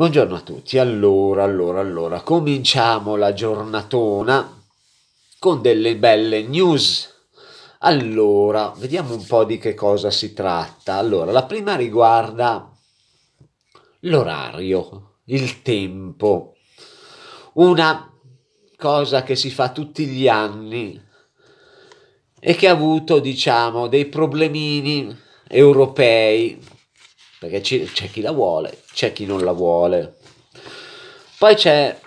Buongiorno a tutti, allora, allora, allora, cominciamo la giornatona con delle belle news. Allora, vediamo un po' di che cosa si tratta. Allora, la prima riguarda l'orario, il tempo. Una cosa che si fa tutti gli anni e che ha avuto, diciamo, dei problemini europei, perché c'è chi la vuole, c'è chi non la vuole. Poi c'è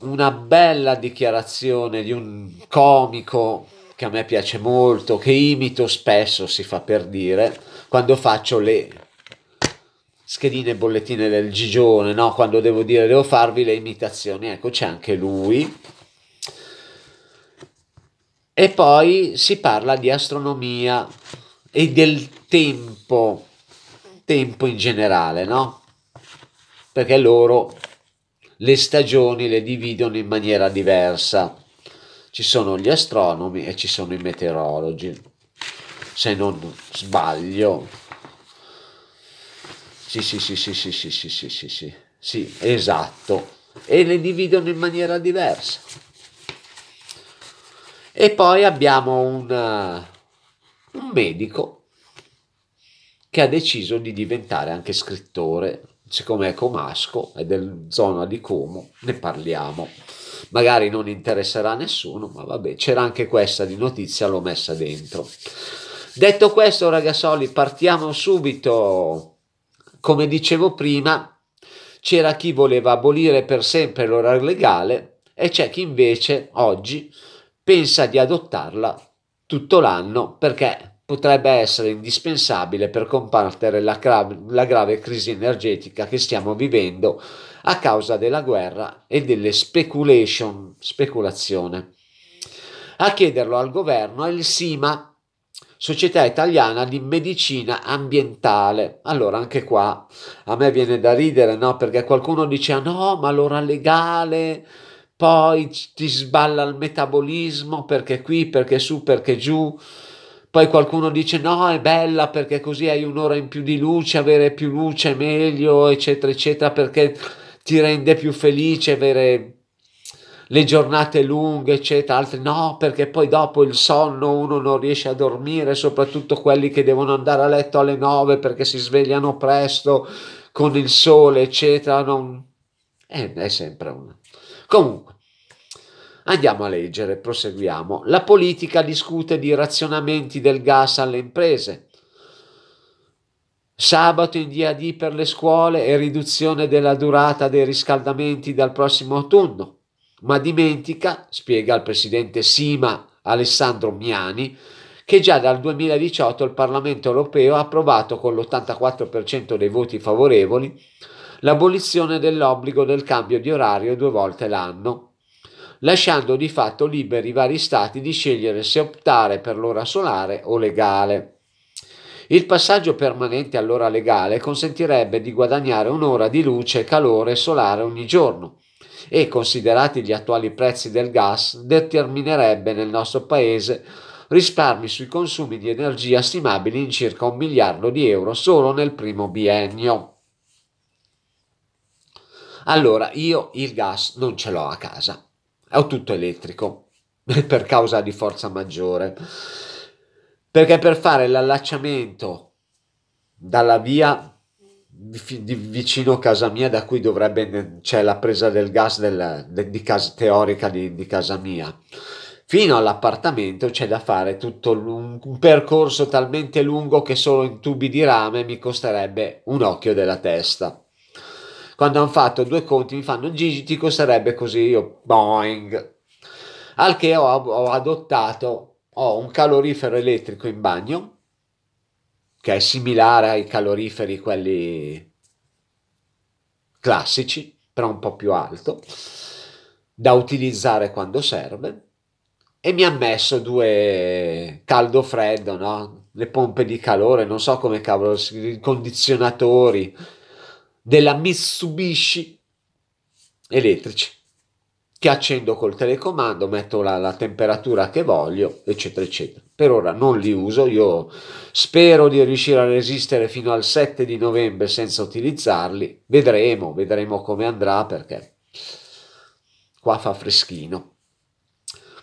una bella dichiarazione di un comico che a me piace molto, che imito spesso, si fa per dire, quando faccio le schedine e bollettine del Gigione, no? quando devo dire devo farvi le imitazioni, ecco c'è anche lui. E poi si parla di astronomia e del tempo, tempo in generale, no? perché loro le stagioni le dividono in maniera diversa. Ci sono gli astronomi e ci sono i meteorologi, se non sbaglio. Sì, sì, sì, sì, sì, sì, sì, sì, sì, sì, sì, esatto. E le dividono in maniera diversa. E poi abbiamo un, un medico che ha deciso di diventare anche scrittore siccome è comasco, è della zona di Como, ne parliamo. Magari non interesserà a nessuno, ma vabbè, c'era anche questa di notizia, l'ho messa dentro. Detto questo, ragazzoli, partiamo subito. Come dicevo prima, c'era chi voleva abolire per sempre l'ora legale e c'è chi invece oggi pensa di adottarla tutto l'anno perché potrebbe essere indispensabile per combattere la, la, grave crisi energetica che stiamo vivendo a causa della guerra e delle speculation, speculazione. A chiederlo al governo è il SIMA, Società Italiana di Medicina Ambientale. Allora, anche qua a me viene da ridere, no? Perché qualcuno dice, ah, no, ma l'ora legale, poi ti sballa il metabolismo, perché qui, perché su, perché giù. Poi qualcuno dice no, è bella perché così hai un'ora in più di luce, avere più luce è meglio, eccetera, eccetera, perché ti rende più felice avere le giornate lunghe, eccetera. Altri no, perché poi dopo il sonno uno non riesce a dormire, soprattutto quelli che devono andare a letto alle nove perché si svegliano presto con il sole, eccetera. Non... Eh, è sempre una. Comunque, Andiamo a leggere, proseguiamo. La politica discute di razionamenti del gas alle imprese. Sabato in DAD per le scuole e riduzione della durata dei riscaldamenti dal prossimo autunno. Ma dimentica, spiega il presidente Sima Alessandro Miani, che già dal 2018 il Parlamento europeo ha approvato con l'84% dei voti favorevoli l'abolizione dell'obbligo del cambio di orario due volte l'anno lasciando di fatto liberi i vari stati di scegliere se optare per l'ora solare o legale. Il passaggio permanente all'ora legale consentirebbe di guadagnare un'ora di luce e calore solare ogni giorno e, considerati gli attuali prezzi del gas, determinerebbe nel nostro paese risparmi sui consumi di energia stimabili in circa un miliardo di euro solo nel primo biennio. Allora, io il gas non ce l'ho a casa è tutto elettrico per causa di forza maggiore. Perché per fare l'allacciamento dalla via vicino a casa mia da cui dovrebbe c'è la presa del gas del, de, di casa, teorica di, di, casa mia fino all'appartamento c'è da fare tutto un, un, percorso talmente lungo che solo in tubi di rame mi costerebbe un occhio della testa quando hanno fatto due conti mi fanno Gigi, Tico sarebbe così, io boing. Al che ho, ho adottato, ho un calorifero elettrico in bagno, che è similare ai caloriferi, quelli classici, però un po' più alto, da utilizzare quando serve, e mi ha messo due caldo-freddo, no? le pompe di calore, non so come cavolo, i condizionatori, della Mitsubishi elettrici che accendo col telecomando, metto la, la, temperatura che voglio, eccetera, eccetera. Per ora non li uso, io spero di riuscire a resistere fino al 7 di novembre senza utilizzarli, vedremo, vedremo come andrà perché qua fa freschino.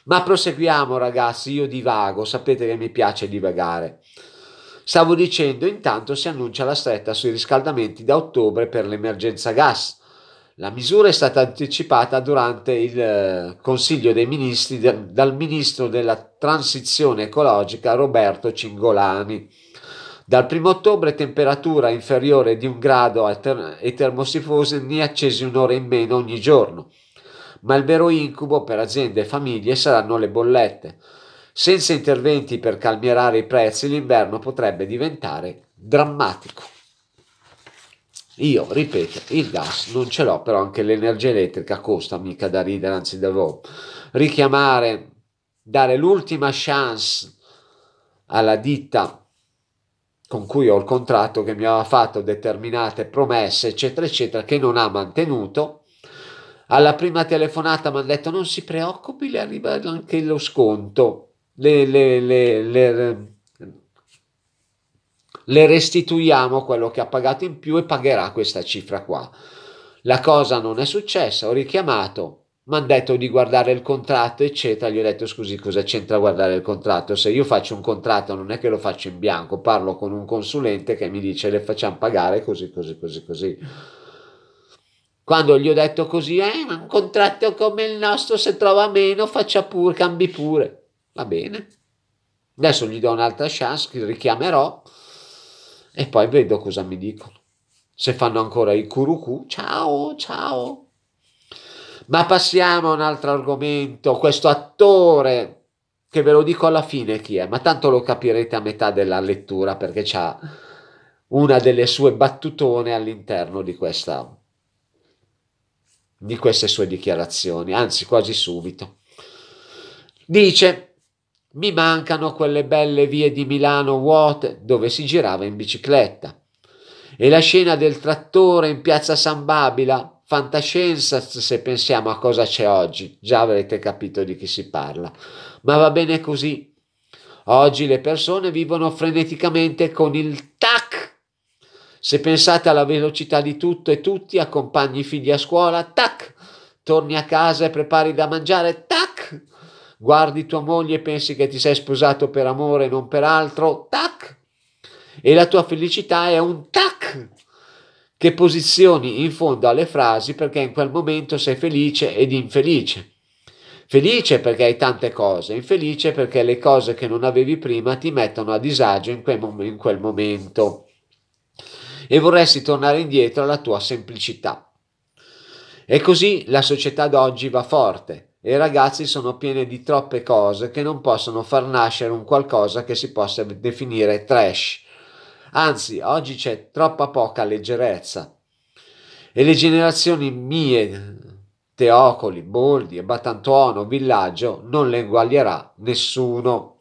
Ma proseguiamo ragazzi, io divago, sapete che mi piace divagare. Stavo dicendo, intanto si annuncia la stretta sui riscaldamenti da ottobre per l'emergenza gas. La misura è stata anticipata durante il eh, Consiglio dei Ministri dal Ministro della Transizione Ecologica Roberto Cingolani. Dal 1 ottobre temperatura inferiore di un grado e ne accesi un'ora in meno ogni giorno. Ma il vero incubo per aziende e famiglie saranno le bollette. Senza interventi per calmierare i prezzi l'inverno potrebbe diventare drammatico. Io, ripeto, il gas non ce l'ho, però anche l'energia elettrica costa mica da ridere, anzi da dopo. Richiamare, dare l'ultima chance alla ditta con cui ho il contratto che mi aveva fatto determinate promesse, eccetera, eccetera, che non ha mantenuto. Alla prima telefonata mi hanno detto non si preoccupi, le arriva anche lo sconto le, le, le, le restituiamo quello che ha pagato in più e pagherà questa cifra qua. La cosa non è successa, ho richiamato, mi hanno detto di guardare il contratto, eccetera. Gli ho detto: Scusi, cosa c'entra guardare il contratto? Se io faccio un contratto, non è che lo faccio in bianco, parlo con un consulente che mi dice le facciamo pagare così, così, così, così. Quando gli ho detto così, eh, un contratto come il nostro, se trova meno, faccia pure, cambi pure va bene. Adesso gli do un'altra chance, li richiamerò e poi vedo cosa mi dicono. Se fanno ancora i curucu, ciao, ciao. Ma passiamo a un altro argomento, questo attore che ve lo dico alla fine chi è, ma tanto lo capirete a metà della lettura perché c'ha una delle sue battutone all'interno di questa di queste sue dichiarazioni, anzi quasi subito. Dice mi mancano quelle belle vie di Milano vuote dove si girava in bicicletta. E la scena del trattore in piazza San Babila, fantascienza se pensiamo a cosa c'è oggi, già avrete capito di chi si parla. Ma va bene così. Oggi le persone vivono freneticamente con il tac. Se pensate alla velocità di tutto e tutti, accompagni i figli a scuola, tac. Torni a casa e prepari da mangiare, tac guardi tua moglie e pensi che ti sei sposato per amore e non per altro, tac! E la tua felicità è un tac! che posizioni in fondo alle frasi perché in quel momento sei felice ed infelice. Felice perché hai tante cose, infelice perché le cose che non avevi prima ti mettono a disagio in quel, mom- in quel momento e vorresti tornare indietro alla tua semplicità. E così la società d'oggi va forte, e i ragazzi sono pieni di troppe cose che non possono far nascere un qualcosa che si possa definire trash. Anzi, oggi c'è troppa poca leggerezza. E le generazioni mie, Teocoli, Boldi e Batantuono, Villaggio, non le eguaglierà nessuno.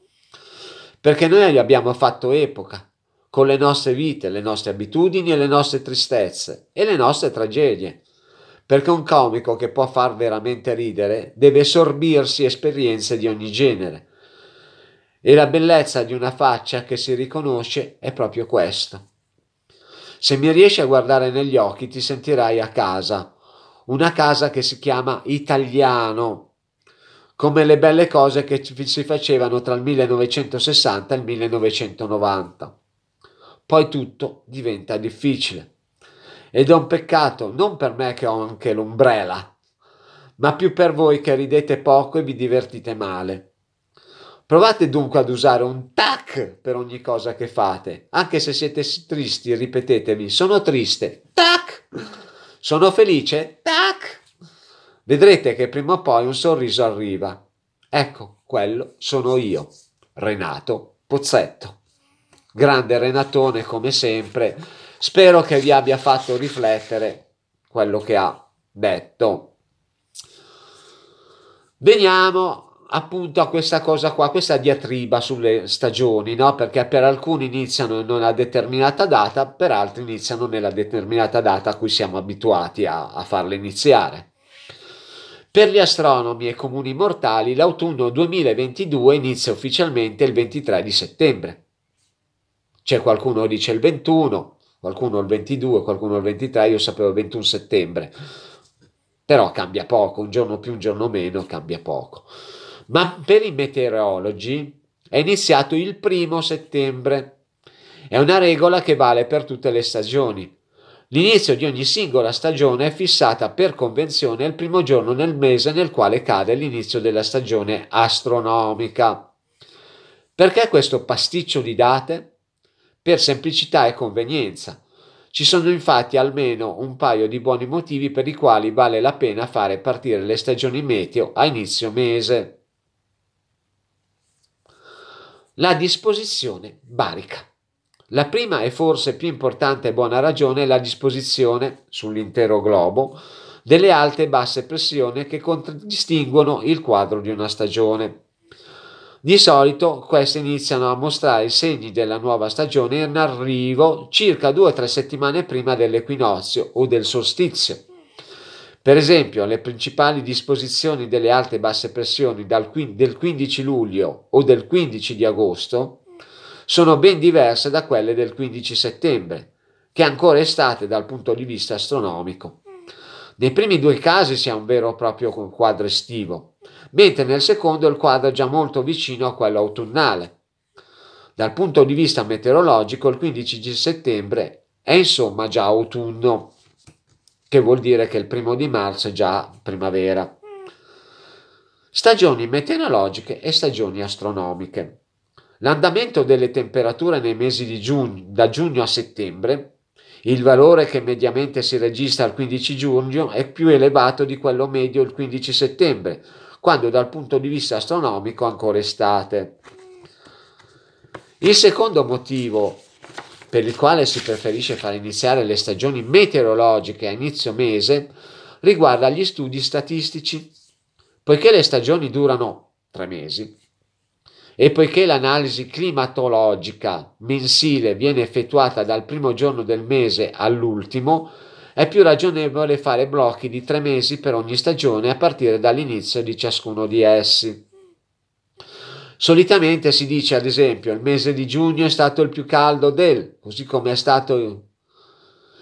Perché noi abbiamo fatto epoca, con le nostre vite, le nostre abitudini e le nostre tristezze e le nostre tragedie perché un comico che può far veramente ridere deve sorbirsi esperienze di ogni genere. E la bellezza di una faccia che si riconosce è proprio questa. Se mi riesci a guardare negli occhi ti sentirai a casa, una casa che si chiama italiano, come le belle cose che si facevano tra il 1960 e il 1990. Poi tutto diventa difficile. Ed è un peccato, non per me che ho anche l'ombrella, ma più per voi che ridete poco e vi divertite male. Provate dunque ad usare un tac per ogni cosa che fate. Anche se siete tristi, ripetetemi, sono triste, tac! Sono felice, tac! Vedrete che prima o poi un sorriso arriva. Ecco, quello sono io, Renato Pozzetto. Grande Renatone come sempre Spero che vi abbia fatto riflettere quello che ha detto. Veniamo appunto a questa cosa qua, questa diatriba sulle stagioni, no? perché per alcuni iniziano in una determinata data, per altri iniziano nella determinata data a cui siamo abituati a, a farle iniziare. Per gli astronomi e comuni mortali l'autunno 2022 inizia ufficialmente il 23 di settembre. C'è qualcuno che dice il 21, qualcuno il 22, qualcuno il 23, io sapevo il 21 settembre, però cambia poco, un giorno più, un giorno meno, cambia poco. Ma per i meteorologi è iniziato il primo settembre, è una regola che vale per tutte le stagioni. L'inizio di ogni singola stagione è fissata per convenzione il primo giorno nel mese nel quale cade l'inizio della stagione astronomica. Perché questo pasticcio di date? per semplicità e convenienza. Ci sono infatti almeno un paio di buoni motivi per i quali vale la pena fare partire le stagioni meteo a inizio mese. La disposizione barica. La prima e forse più importante e buona ragione è la disposizione sull'intero globo delle alte e basse pressioni che contraddistinguono il quadro di una stagione. Di solito queste iniziano a mostrare i segni della nuova stagione in arrivo circa due o tre settimane prima dell'equinozio o del solstizio. Per esempio, le principali disposizioni delle alte e basse pressioni del 15 luglio o del 15 di agosto sono ben diverse da quelle del 15 settembre, che ancora estate dal punto di vista astronomico. Nei primi due casi si ha un vero e proprio quadro estivo, mentre nel secondo il quadro è già molto vicino a quello autunnale. Dal punto di vista meteorologico il 15 di settembre è insomma già autunno, che vuol dire che il primo di marzo è già primavera. Stagioni meteorologiche e stagioni astronomiche. L'andamento delle temperature nei mesi di giugno, da giugno a settembre, il valore che mediamente si registra il 15 giugno è più elevato di quello medio il 15 settembre, quando dal punto di vista astronomico ancora estate. Il secondo motivo per il quale si preferisce far iniziare le stagioni meteorologiche a inizio mese riguarda gli studi statistici. Poiché le stagioni durano tre mesi e poiché l'analisi climatologica mensile viene effettuata dal primo giorno del mese all'ultimo, è più ragionevole fare blocchi di tre mesi per ogni stagione a partire dall'inizio di ciascuno di essi. Solitamente si dice, ad esempio, il mese di giugno è stato il più caldo del, così come è stato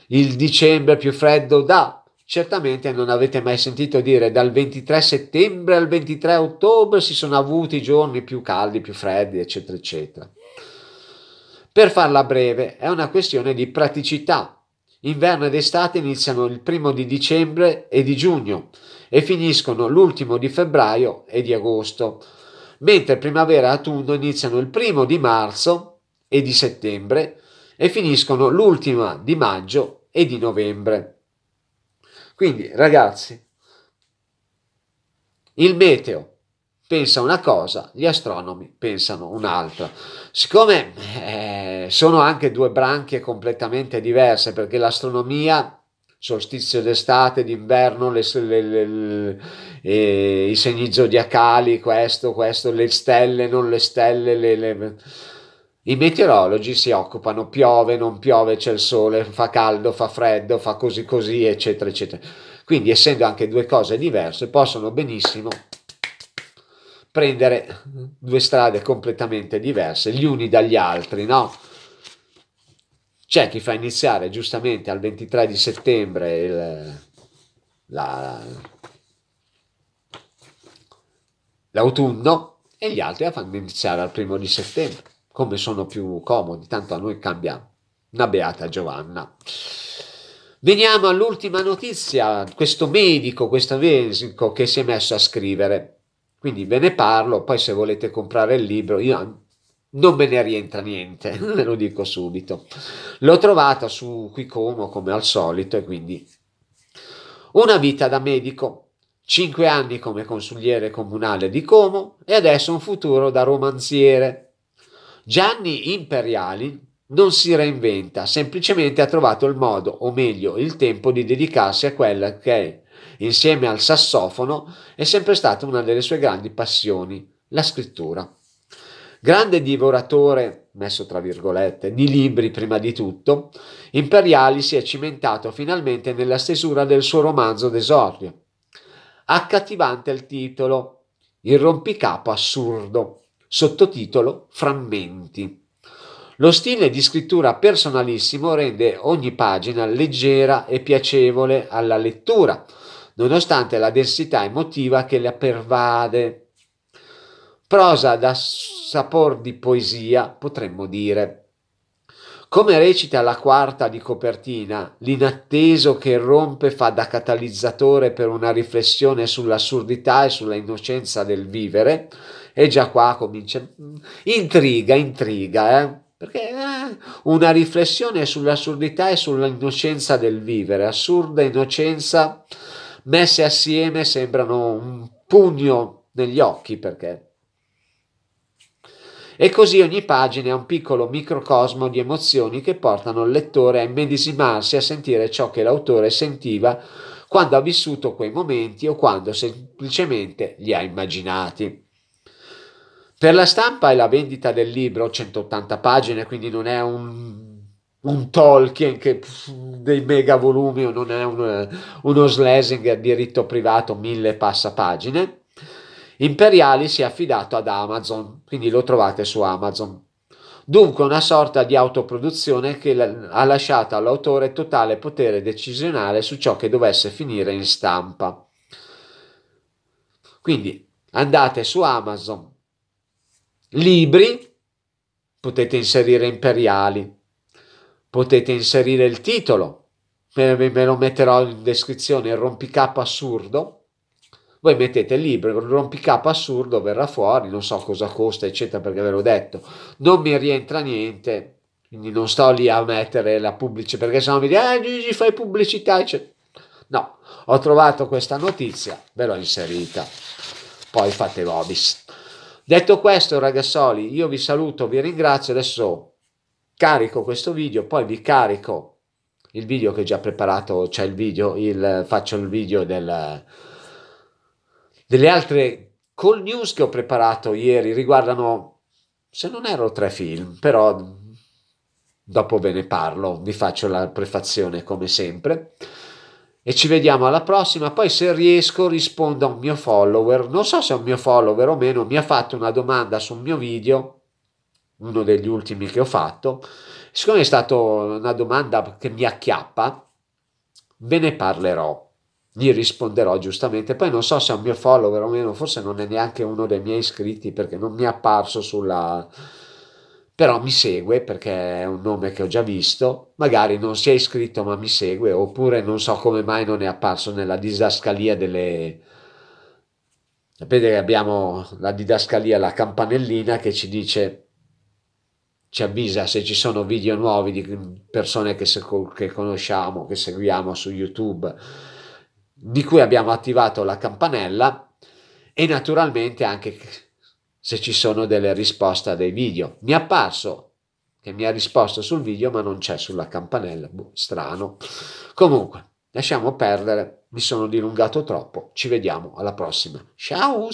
il dicembre più freddo da. Certamente non avete mai sentito dire dal 23 settembre al 23 ottobre si sono avuti i giorni più caldi, più freddi, eccetera, eccetera. Per farla breve, è una questione di praticità. Inverno ed estate iniziano il primo di dicembre e di giugno e finiscono l'ultimo di febbraio e di agosto, mentre primavera e autunno iniziano il primo di marzo e di settembre e finiscono l'ultima di maggio e di novembre. Quindi, ragazzi, il meteo pensa una cosa, gli astronomi pensano un'altra. Siccome eh, sono anche due branche completamente diverse, perché l'astronomia, solstizio d'estate, d'inverno, le, le, le, eh, i segni zodiacali, questo, questo, le stelle, non le stelle, i meteorologi si occupano, piove, non piove, c'è il sole, fa caldo, fa freddo, fa così così, eccetera, eccetera. Quindi essendo anche due cose diverse, possono benissimo prendere due strade completamente diverse gli uni dagli altri, no? C'è chi fa iniziare giustamente al 23 di settembre il, la, l'autunno e gli altri la fanno iniziare al primo di settembre, come sono più comodi, tanto a noi cambia una beata Giovanna. Veniamo all'ultima notizia, questo medico, questo vescovo che si è messo a scrivere quindi ve ne parlo, poi se volete comprare il libro, io non me ne rientra niente, ve lo dico subito. L'ho trovata su Quicomo come al solito e quindi una vita da medico, 5 anni come consigliere comunale di Como e adesso un futuro da romanziere. Gianni Imperiali non si reinventa, semplicemente ha trovato il modo, o meglio il tempo, di dedicarsi a quella che è Insieme al sassofono è sempre stata una delle sue grandi passioni, la scrittura. Grande divoratore, messo tra virgolette, di libri prima di tutto, Imperiali si è cimentato finalmente nella stesura del suo romanzo d'esordio. Accattivante il titolo, Il rompicapo assurdo, sottotitolo Frammenti. Lo stile di scrittura personalissimo rende ogni pagina leggera e piacevole alla lettura, nonostante la densità emotiva che la pervade. Prosa da sapor di poesia, potremmo dire. Come recita la quarta di copertina, l'inatteso che rompe fa da catalizzatore per una riflessione sull'assurdità e sulla innocenza del vivere, e già qua comincia intriga, intriga, eh? perché eh, una riflessione sull'assurdità e sull'innocenza del vivere, assurda innocenza messe assieme sembrano un pugno negli occhi perché e così ogni pagina è un piccolo microcosmo di emozioni che portano il lettore a immedesimarsi, a sentire ciò che l'autore sentiva quando ha vissuto quei momenti o quando semplicemente li ha immaginati. Per la stampa e la vendita del libro, 180 pagine, quindi non è un un Tolkien che pff, dei mega volumi o non è un, uno Schlesinger diritto privato mille passapagine. Imperiali si è affidato ad Amazon, quindi lo trovate su Amazon. Dunque una sorta di autoproduzione che ha lasciato all'autore totale potere decisionale su ciò che dovesse finire in stampa. Quindi andate su Amazon, libri, potete inserire imperiali, potete inserire il titolo, me lo metterò in descrizione, il rompicapo assurdo, voi mettete il libro, il rompicapo assurdo verrà fuori, non so cosa costa, eccetera, perché ve l'ho detto, non mi rientra niente, quindi non sto lì a mettere la pubblicità, perché sennò mi dite, ah eh, Gigi fai pubblicità, eccetera. No, ho trovato questa notizia, ve l'ho inserita, poi fate vobis. Detto questo, ragazzoli, io vi saluto, vi ringrazio, adesso carico questo video, poi vi carico il video che ho già preparato, cioè il video, il, faccio il video del, delle altre call news che ho preparato ieri, riguardano, se non erro, tre film, però dopo ve ne parlo, vi faccio la prefazione come sempre. E ci vediamo alla prossima, poi se riesco rispondo a un mio follower, non so se è un mio follower o meno, mi ha fatto una domanda su un mio video uno degli ultimi che ho fatto, siccome è stata una domanda che mi acchiappa, ve ne parlerò, gli risponderò giustamente, poi non so se è un mio follower o meno, forse non è neanche uno dei miei iscritti perché non mi è apparso sulla... però mi segue perché è un nome che ho già visto, magari non si è iscritto ma mi segue, oppure non so come mai non è apparso nella disascalia delle... Sapete che abbiamo la didascalia, la campanellina che ci dice ci avvisa se ci sono video nuovi di persone che, se, che conosciamo, che seguiamo su YouTube, di cui abbiamo attivato la campanella e naturalmente anche se ci sono delle risposte a dei video. Mi è apparso che mi ha risposto sul video ma non c'è sulla campanella, boh, strano. Comunque, lasciamo perdere, mi sono dilungato troppo, ci vediamo alla prossima. Ciao!